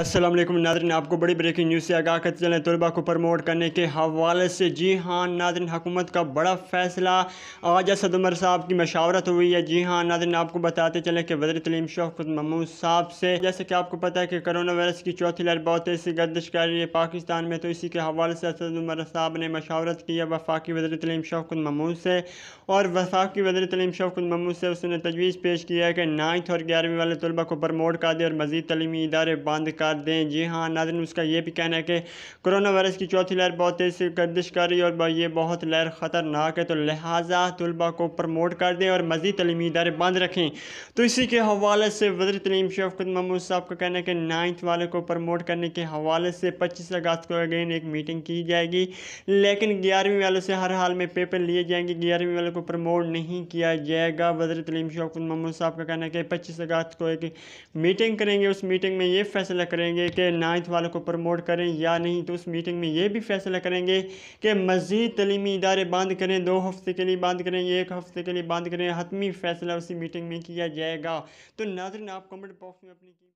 Aslam northern आपको बड़ी breaking news से आगाह करते चलें तलबा को प्रमोट करने के हवाले से जी हाँ नादरन हकूमत का बड़ा फैसला आज असद उमर साहब की मशावरत हुई है जी हाँ नादरन आपको बताते चलें कि वजर तलीम शौकत महमूद साहब से जैसे कि आपको पता है कि करोना वायरस की चौथी लहर बहुत तेज़ से गर्दिश कर रही है पाकिस्तान में तो इसी के हवाले से असद उमर साहब ने मशावरत की है वफाकी वजर तलीम शौकत महमूद से और वफाकी वजर तलीम शौकत महमूद से उसने तजवीज़ पेश किया है कि नाइन्थ और ग्यारहवीं वाले तलबा को प्रमोट कर दे और मज़ीद तलीमी इदारे बंद कर दें जी हाँ नाजन उसका ये भी कहना है कि कोरोना वायरस की चौथी लहर बहुत तेज़ से गर्दिश कर रही है और ये बहुत लहर ख़तरनाक है तो लिहाजा तलबा को प्रमोट कर दें और मज़ीद तलीमी इदारे बंद रखें तो इसी के हवाले से वजर तलीम शफकत महमूद साहब का कहना है कि नाइन्थ वाले को प्रमोट करने के हवाले से पच्चीस अगस्त को अगेन एक मीटिंग की जाएगी लेकिन ग्यारहवीं वालों से हर हाल में पेपर लिए जाएंगे ग्यारहवीं वालों को प्रमोट नहीं किया जाएगा वजर तलीम शफकत महमूद साहब का कहना है कि पच्चीस अगस्त को एक मीटिंग करेंगे उस मीटिंग में ये फैसला करेंगे कि नाइन्थ वालों को प्रमोट करें या नहीं तो उस मीटिंग में ये भी फैसला करेंगे कि मज़ीद तलीमी इदारे बंद करें दो हफ्ते के लिए बंद करें एक हफ्ते के लिए बंद करें हतमी फैसला उसी मीटिंग में किया जाएगा तो नाजरन आप कमेंट बॉक्स में अपनी